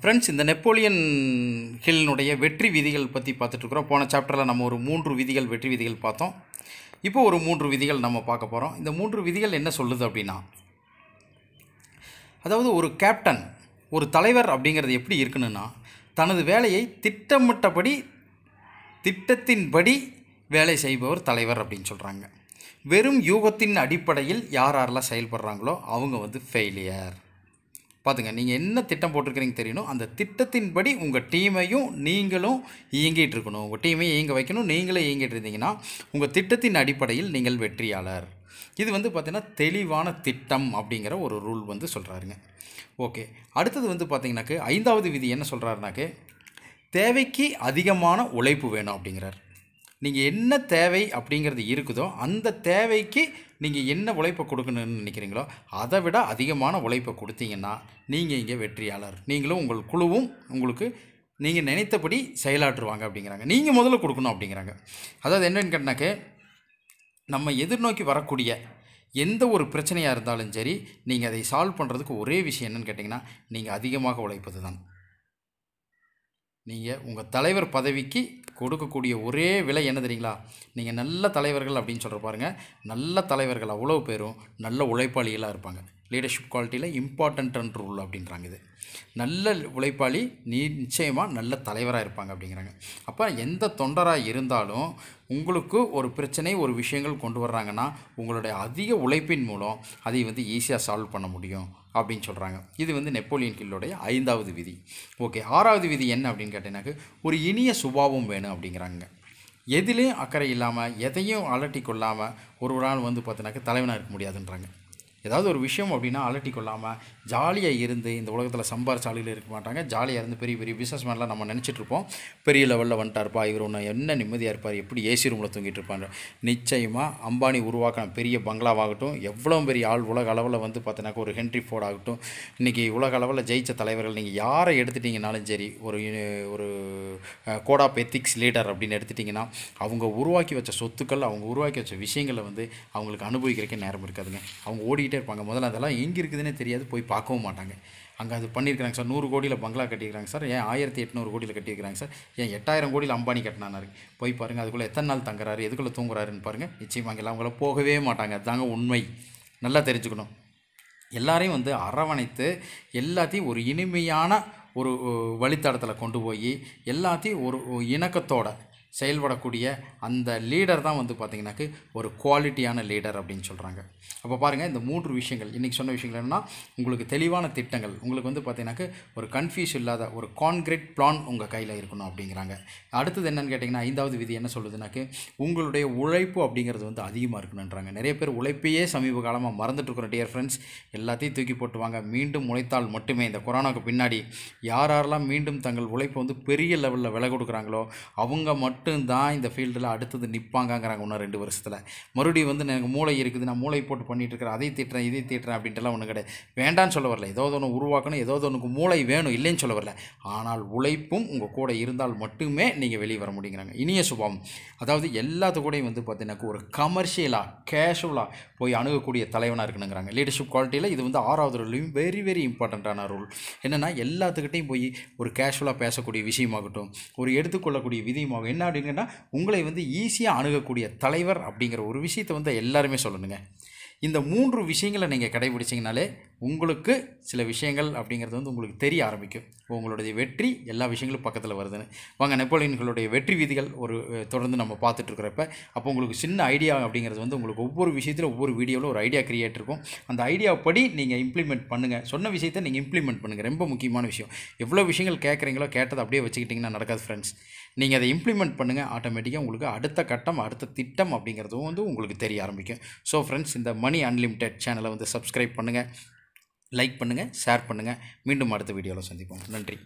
friends இந்த Napoleon ஹில்னுடைய வெற்றி விதிகள் பற்றி பார்த்துட்ருக்குறோம் போன சாப்டரில் நம்ம ஒரு மூன்று விதிகள் வெற்றி விதிகள் பார்த்தோம் இப்போ ஒரு மூன்று விதிகள் நம்ம பார்க்க போகிறோம் இந்த மூன்று விதிகள் என்ன சொல்லுது அப்படின்னா அதாவது ஒரு கேப்டன் ஒரு தலைவர் அப்படிங்கிறது எப்படி இருக்கணும்னா தனது வேலையை திட்டமிட்டபடி திட்டத்தின்படி வேலை செய்பவர் தலைவர் அப்படின்னு சொல்கிறாங்க வெறும் யூகத்தின் அடிப்படையில் யார் யாரெல்லாம் செயல்படுறாங்களோ அவங்க வந்து ஃபெயிலியர் பார்த்துங்க நீங்கள் என்ன திட்டம் போட்டிருக்கிறீங்க தெரியணும் அந்த திட்டத்தின்படி உங்கள் டீமையும் நீங்களும் இயங்கிட்டு இருக்கணும் உங்கள் டீமையும் இயங்க வைக்கணும் நீங்களே இயங்கிட்டு இருந்தீங்கன்னா உங்கள் திட்டத்தின் அடிப்படையில் நீங்கள் வெற்றியாளர் இது வந்து பார்த்திங்கன்னா தெளிவான திட்டம் அப்படிங்கிற ஒரு ரூல் வந்து சொல்கிறாருங்க ஓகே அடுத்தது வந்து பார்த்திங்கனாக்கு ஐந்தாவது விதி என்ன சொல்கிறாருனாக்கு தேவைக்கு அதிகமான உழைப்பு வேணும் அப்படிங்கிறார் நீங்கள் என்ன தேவை அப்படிங்கிறது இருக்குதோ அந்த தேவைக்கு நீங்கள் என்ன உழைப்பை கொடுக்கணும்னு நினைக்கிறீங்களோ அதை விட அதிகமான உழைப்பை கொடுத்தீங்கன்னா நீங்கள் இங்கே வெற்றியாளர் நீங்களும் உங்கள் குழுவும் உங்களுக்கு நீங்கள் நினைத்தபடி செயலாற்றுவாங்க அப்படிங்கிறாங்க நீங்கள் முதல்ல கொடுக்கணும் அப்படிங்கிறாங்க அதாவது என்னென்னு கேட்டாக்க நம்ம எதிர்நோக்கி வரக்கூடிய எந்த ஒரு பிரச்சனையாக இருந்தாலும் சரி நீங்கள் அதை சால்வ் பண்ணுறதுக்கு ஒரே விஷயம் என்னென்னு கேட்டிங்கன்னா நீங்கள் அதிகமாக உழைப்பது தான் நீங்கள் உங்கள் தலைவர் பதவிக்கு கொடுக்கக்கூடிய ஒரே விலை என்ன தெரியுங்களா நீங்கள் நல்ல தலைவர்கள் அப்படின்னு சொல்கிற பாருங்கள் நல்ல தலைவர்கள் அவ்வளோ பேரும் நல்ல உழைப்பாளிகளாக இருப்பாங்க லீடர்ஷிப் குவாலிட்டியில் இம்பார்ட்டன்ட் ரூல் அப்படின்றாங்க இது நல்ல உழைப்பாளி நீ நிச்சயமாக நல்ல தலைவராக இருப்பாங்க அப்படிங்கிறாங்க அப்போ எந்த தொண்டராக இருந்தாலும் உங்களுக்கு ஒரு பிரச்சனை ஒரு விஷயங்கள் கொண்டு வர்றாங்கன்னா உங்களுடைய அதிக உழைப்பின் மூலம் அதை வந்து ஈஸியாக சால்வ் பண்ண முடியும் அப்படின்னு சொல்கிறாங்க இது வந்து நெப்போலியன் கில்லோடைய ஐந்தாவது விதி ஓகே ஆறாவது விதி என்ன அப்படின்னு கேட்டீங்கன்னாக்க ஒரு இனிய சுபாவம் வேணும் அப்படிங்கிறாங்க எதிலையும் அக்கறை இல்லாமல் எதையும் அலட்டி கொள்ளாமல் ஒரு நாள் வந்து பார்த்தீங்கன்னாக்க தலைவனாக இருக்க முடியாதுன்றாங்க ஏதாவது ஒரு விஷயம் அப்படின்னா அலட்டி கொள்ளாமல் ஜாலியாக இருந்து இந்த உலகத்தில் சாலையில் இருக்க மாட்டாங்க ஜாலியாக இருந்து பெரிய பெரிய பிஸ்னஸ் மேனெலாம் நம்ம நினச்சிட்ருப்போம் பெரிய லெவலில் வந்துட்டார்ப்பா இவர் ஒன்று என்ன நிம்மதியாக இருப்பார் எப்படி ஏசி ரூமில் தூங்கிட்டு இருப்பாங்க நிச்சயமாக அம்பானி உருவாக்கின பெரிய பங்களாவாகட்டும் எவ்வளோ பெரிய ஆள் உலக அளவில் வந்து பார்த்தீங்கன்னாக்க ஒரு ஹென்ரி ஃபோர்ட் ஆகட்டும் இன்றைக்கி உலக அளவில் ஜெயித்த தலைவர்கள் நீங்கள் யாரை எடுத்துட்டிங்கனாலும் சரி ஒரு ஒரு கோட் ஆஃப் எத்திக்ஸ் லீடர் அப்படின்னு எடுத்துட்டிங்கன்னா அவங்க உருவாக்கி வச்ச சொத்துக்கள் அவங்க உருவாக்கி வச்ச விஷயங்களை வந்து அவங்களுக்கு அனுபவிக்கிறக்கே நேரம் இருக்காதுங்க அவங்க ஓடிட்டு பண்ணிகிட்டே இருப்பாங்க முதல்ல அதெல்லாம் எங்கே இருக்குதுன்னே தெரியாது போய் பார்க்கவும் மாட்டாங்க அங்கே அது பண்ணியிருக்கிறாங்க சார் நூறு கோடியில் பங்களா கட்டியிருக்கிறாங்க சார் ஏன் ஆயிரத்தி எட்நூறு கோடியில் கட்டியிருக்கிறாங்க சார் ஏன் எட்டாயிரம் கோடியில் அம்பானி கட்டினானாரு போய் பாருங்கள் அதுக்குள்ளே எத்தனை நாள் தங்குறாரு எதுக்குள்ளே தூங்குறாருன்னு பாருங்கள் நிச்சயமாக எல்லாம் அவங்கள போகவே மாட்டாங்க அதுதாங்க உண்மை நல்லா தெரிஞ்சுக்கணும் எல்லாரையும் வந்து அரவணைத்து எல்லாத்தையும் ஒரு இனிமையான ஒரு வழித்தடத்தில் கொண்டு போய் எல்லாத்தையும் ஒரு இணக்கத்தோட செயல்படக்கூடிய அந்த லீடர் தான் வந்து பார்த்திங்கனாக்கு ஒரு குவாலிட்டியான லீடர் அப்படின்னு சொல்கிறாங்க அப்போ பாருங்கள் இந்த மூன்று விஷயங்கள் இன்றைக்கி சொன்ன விஷயங்கள் என்னென்னா உங்களுக்கு தெளிவான திட்டங்கள் உங்களுக்கு வந்து பார்த்திங்கனாக்கு ஒரு கன்ஃபியூஸ் இல்லாத ஒரு கான்க்ரீட் பிளான் உங்கள் கையில் இருக்கணும் அப்படிங்கிறாங்க அடுத்தது என்னென்னு கேட்டிங்கன்னா ஐந்தாவது விதி என்ன சொல்லுதுனாக்கு உங்களுடைய உழைப்பு அப்படிங்கிறது வந்து அதிகமாக இருக்கணுன்றாங்க நிறைய பேர் உழைப்பையே சமீப காலமாக மறந்துட்டுருக்குறோம் டியர் ஃப்ரெண்ட்ஸ் எல்லாத்தையும் தூக்கி போட்டுவாங்க மீண்டும் உழைத்தால் மட்டுமே இந்த கொரோனாவுக்கு பின்னாடி யார் யாரெல்லாம் மீண்டும் தங்கள் உழைப்பு வந்து பெரிய லெவலில் விலை கொடுக்குறாங்களோ அவங்க மட்டும் மட்டும்தான் இந்த ஃபீல்டில் அடுத்தது நிற்பாங்கங்கிறாங்க இன்னும் ரெண்டு வருஷத்தில் மறுபடியும் வந்து எனக்கு மூளை இருக்குது நான் மூளை போட்டு பண்ணிகிட்டு இருக்கிறேன் அதை தீட்டுறேன் இதை தீட்டுறேன் அப்படின்ட்டுலாம் ஒன்று கிடையாது வேண்டான்னு சொல்ல வரல ஏதோ ஒன்று உருவாக்கணும் ஏதோ ஒன்றுக்கு மூளை வேணும் இல்லைன்னு சொல்ல வரல ஆனால் உழைப்பும் உங்கள் கூட இருந்தால் மட்டுமே நீங்கள் வெளியே வர முடியுங்கிறாங்க இனிய சுபம் அதாவது எல்லாத்து கூடயும் வந்து பார்த்தீங்கன்னா ஒரு கமர்ஷியலாக கேஷுவலாக போய் அணுகக்கூடிய தலைவனாக இருக்கணுங்கிறாங்க லீடர்ஷிப் குவாலிட்டியில் இது வந்து ஆறாவது ரூல்லையும் வெரி வெரி இம்பார்ட்டண்ட்டான ரூல் என்னென்னா எல்லாத்துக்கிட்டையும் போய் ஒரு கேஷுவலாக பேசக்கூடிய விஷயமாகட்டும் ஒரு எடுத்துக்கொள்ளக்கூடிய விதியமாகும் என்ன அப்படின்னு கேட்டால் உங்களை வந்து ஈஸியாக அணுகக்கூடிய தலைவர் அப்படிங்கிற ஒரு விஷயத்தை வந்து எல்லாருமே சொல்லணுங்க இந்த மூன்று விஷயங்களை நீங்கள் கடைபிடிச்சிங்கனாலே உங்களுக்கு சில விஷயங்கள் அப்படிங்கிறது வந்து உங்களுக்கு தெரிய ஆரம்பிக்கும் உங்களுடைய வெற்றி எல்லா விஷயங்களும் பக்கத்தில் வருதுன்னு வாங்க நெப்போலியன்களுடைய வெற்றி விதிகள் ஒரு தொடர்ந்து நம்ம பார்த்துட்ருக்குறப்ப அப்போ உங்களுக்கு சின்ன ஐடியா அப்படிங்கிறது வந்து உங்களுக்கு ஒவ்வொரு விஷயத்தில் ஒவ்வொரு வீடியோவில் ஒரு ஐடியா கிரியேட் இருக்கும் அந்த ஐடியா படி நீங்கள் இம்ப்ளிமெண்ட் பண்ணுங்கள் சொன்ன விஷயத்தை நீங்கள் இம்ப்ளிமெண்ட் பண்ணுங்கள் ரொம்ப முக்கியமான விஷயம் எவ்வளோ விஷயங்கள் கேட்குறீங்களோ கேட்டதை அப்படியே வச்சுக்கிட்டிங்கன்னா நடக்காது ஃப்ரெண்ட்ஸ் நீங்கள் அதை இம்ப்ளிமெண்ட் பண்ணுங்கள் ஆட்டோமேட்டிக்காக உங்களுக்கு அடுத்த கட்டம் அடுத்த திட்டம் அப்படிங்கிறதும் வந்து உங்களுக்கு தெரிய ஆரம்பிக்கும் ஸோ ஃப்ரெண்ட்ஸ் இந்த மணி மணி அன்லிமிட்டெட் சேனலை வந்து சப்ஸ்கிரைப் பண்ணுங்கள் லைக் பண்ணுங்கள் ஷேர் பண்ணுங்கள் மீண்டும் அடுத்த வீடியோவில் சந்திப்போம் நன்றி